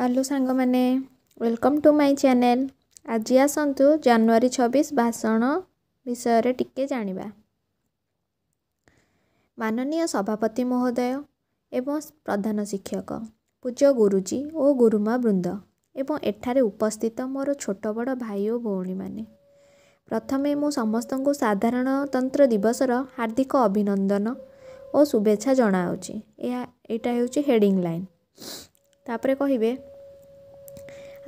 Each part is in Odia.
ହ୍ୟାଲୋ ସାଙ୍ଗମାନେ ୱେଲକମ୍ ଟୁ ମାଇ ଚ୍ୟାନେଲ୍ ଆଜି ଆସନ୍ତୁ ଜାନୁଆରୀ ଛବିଶ ଭାଷଣ ବିଷୟରେ ଟିକେ ଜାଣିବା ମାନନୀୟ ସଭାପତି ମହୋଦୟ ଏବଂ ପ୍ରଧାନ ଶିକ୍ଷକ ପୂଜ୍ୟ ଗୁରୁଜୀ ଓ ଗୁରୁମା ବୃନ୍ଦ ଏବଂ ଏଠାରେ ଉପସ୍ଥିତ ମୋର ଛୋଟ ବଡ଼ ଭାଇ ଓ ଭଉଣୀମାନେ ପ୍ରଥମେ ମୁଁ ସମସ୍ତଙ୍କୁ ସାଧାରଣତନ୍ତ୍ର ଦିବସର ହାର୍ଦ୍ଦିକ ଅଭିନନ୍ଦନ ଓ ଶୁଭେଚ୍ଛା ଜଣାଉଛି ଏହା ଏଇଟା ହେଉଛି ହେଡ଼ିଂ ଲାଇନ୍ ତାପରେ କହିବେ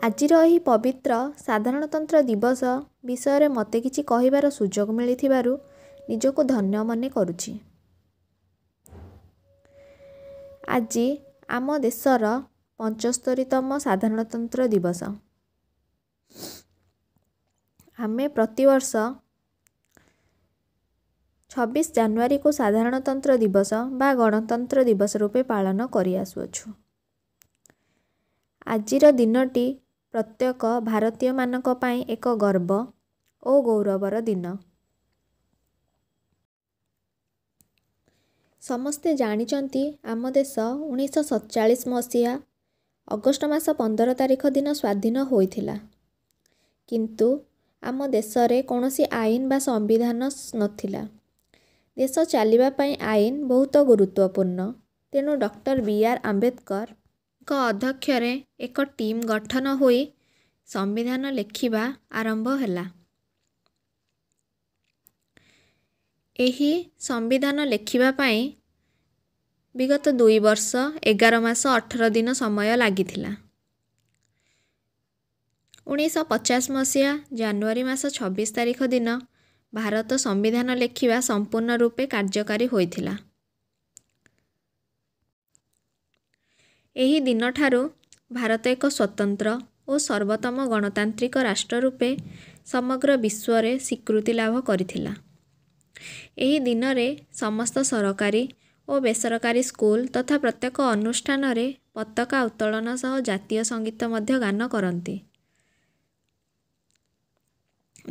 ଆଜିର ଏହି ପବିତ୍ର ସାଧାରଣତନ୍ତ୍ର ଦିବସ ବିଷୟରେ ମୋତେ କିଛି କହିବାର ସୁଯୋଗ ମିଳିଥିବାରୁ ନିଜକୁ ଧନ୍ୟ ମନେ କରୁଛି ଆଜି ଆମ ଦେଶର ପଞ୍ଚସ୍ତରୀତମ ସାଧାରଣତନ୍ତ୍ର ଦିବସ ଆମେ ପ୍ରତିବର୍ଷ ଛବିଶ ଜାନୁଆରୀକୁ ସାଧାରଣତନ୍ତ୍ର ଦିବସ ବା ଗଣତନ୍ତ୍ର ଦିବସ ରୂପେ ପାଳନ କରିଆସୁଅଛୁ ଆଜିର ଦିନଟି ପ୍ରତ୍ୟେକ ଭାରତୀୟମାନଙ୍କ ପାଇଁ ଏକ ଗର୍ବ ଓ ଗୌରବର ଦିନ ସମସ୍ତେ ଜାଣିଛନ୍ତି ଆମ ଦେଶ ଉଣେଇଶହ ସତଚାଳିଶ ମସିହା ଅଗଷ୍ଟ ମାସ ପନ୍ଦର ତାରିଖ ଦିନ ସ୍ୱାଧୀନ ହୋଇଥିଲା କିନ୍ତୁ ଆମ ଦେଶରେ କୌଣସି ଆଇନ ବା ସମ୍ବିଧାନ ନଥିଲା ଦେଶ ଚାଲିବା ପାଇଁ ଆଇନ ବହୁତ ଗୁରୁତ୍ୱପୂର୍ଣ୍ଣ ତେଣୁ ଡକ୍ଟର ବି ଆର୍ ଆମ୍ବେଦକର ଙ୍କ ଅଧ୍ୟକ୍ଷରେ ଏକ ଟିମ୍ ଗଠନ ହୋଇ ସମ୍ବିଧାନ ଲେଖିବା ଆରମ୍ଭ ହେଲା ଏହି ସମ୍ବିଧାନ ଲେଖିବା ପାଇଁ ବିଗତ ଦୁଇ ବର୍ଷ ଏଗାର ମାସ ଅଠର ଦିନ ସମୟ ଲାଗିଥିଲା ଉଣେଇଶହ ପଚାଶ ମସିହା ଜାନୁଆରୀ ମାସ ଛବିଶ ତାରିଖ ଦିନ ଭାରତ ସମ୍ବିଧାନ ଲେଖିବା ସମ୍ପୂର୍ଣ୍ଣ ରୂପେ କାର୍ଯ୍ୟକାରୀ ହୋଇଥିଲା ଏହି ଦିନଠାରୁ ଭାରତ ଏକ ସ୍ୱତନ୍ତ୍ର ଓ ସର୍ବୋତ୍ତମ ଗଣତାନ୍ତ୍ରିକ ରାଷ୍ଟ୍ର ରୂପେ ସମଗ୍ର ବିଶ୍ୱରେ ସ୍ୱୀକୃତି ଲାଭ କରିଥିଲା ଏହି ଦିନରେ ସମସ୍ତ ସରକାରୀ ଓ ବେସରକାରୀ ସ୍କୁଲ ତଥା ପ୍ରତ୍ୟେକ ଅନୁଷ୍ଠାନରେ ପତାକା ଉତ୍ତୋଳନ ସହ ଜାତୀୟ ସଙ୍ଗୀତ ମଧ୍ୟ ଗାନ କରନ୍ତି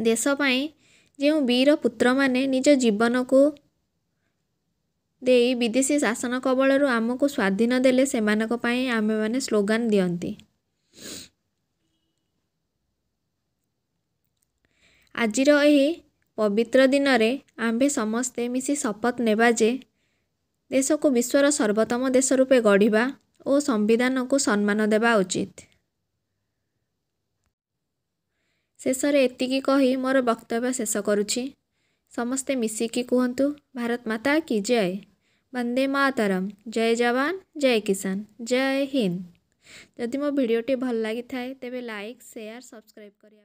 ଦେଶ ପାଇଁ ଯେଉଁ ବୀର ପୁତ୍ରମାନେ ନିଜ ଜୀବନକୁ ଦେଇ ବିଦେଶୀ ଶାସନ କବଳରୁ ଆମକୁ ସ୍ୱାଧୀନ ଦେଲେ ସେମାନଙ୍କ ପାଇଁ ଆମେମାନେ ସ୍ଲୋଗାନ ଦିଅନ୍ତି ଆଜିର ଏହି ପବିତ୍ର ଦିନରେ ଆମ୍ଭେ ସମସ୍ତେ ମିଶି ଶପଥ ନେବା ଯେ ଦେଶକୁ ବିଶ୍ୱର ସର୍ବୋତ୍ତମ ଦେଶ ରୂପେ ଗଢ଼ିବା ଓ ସମ୍ବିଧାନକୁ ସମ୍ମାନ ଦେବା ଉଚିତ ଶେଷରେ ଏତିକି କହି ମୋର ବକ୍ତବ୍ୟ ଶେଷ କରୁଛି ସମସ୍ତେ ମିଶିକି କୁହନ୍ତୁ ଭାରତ ମାତା କି ଜୟ वंदे मातरम जय जवान जय किसान जय हिंद जदि मो भिडटे भल लगी तेज लाइक शेयर सब्सक्राइब करने